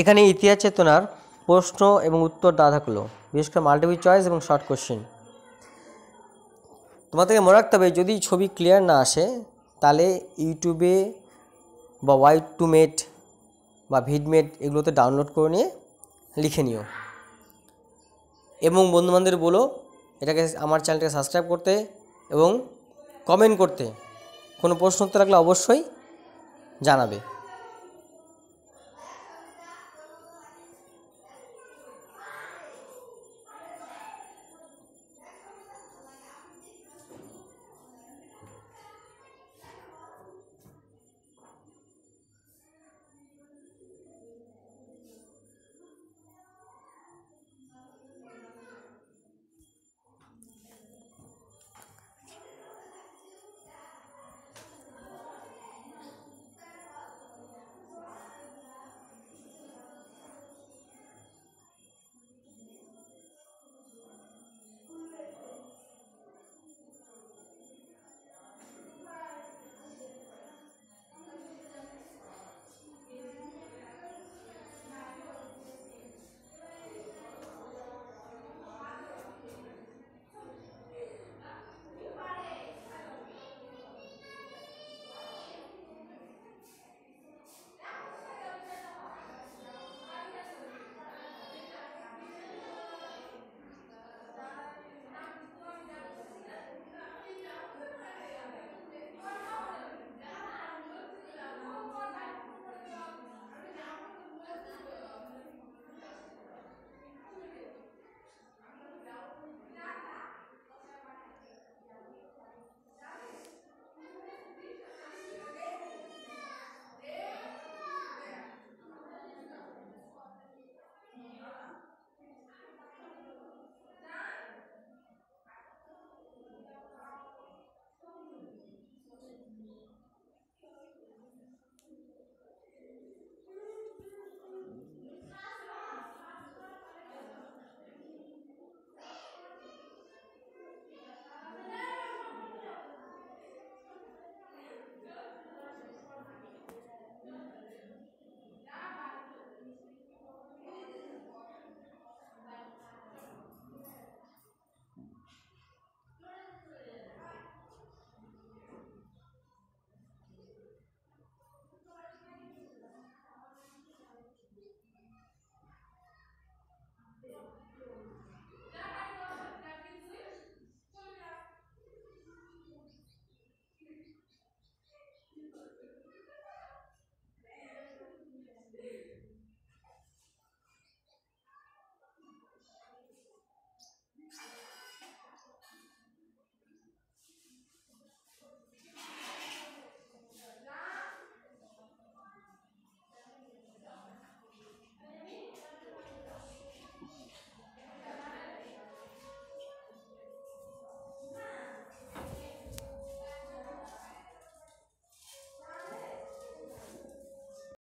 এখানে ইতিহাস চেতনার প্রশ্ন এবং উত্তর দেওয়া থাকলো বিশেষ করে মাল্টিপল চয়েস এবং শর্ট কোশ্চিন তোমাদেরকে মনে রাখতে হবে যদি ছবি ক্লিয়ার না আসে তাহলে ইউটিউবে বা ওয়াইট টু মেট বা ভিডমেট এগুলোতে ডাউনলোড করে নিয়ে লিখে নিও এবং বন্ধুবান্ধব বলো এটাকে আমার চ্যানেলটাকে সাবস্ক্রাইব করতে এবং কমেন্ট করতে কোনো প্রশ্ন উত্তর রাখলে অবশ্যই জানাবে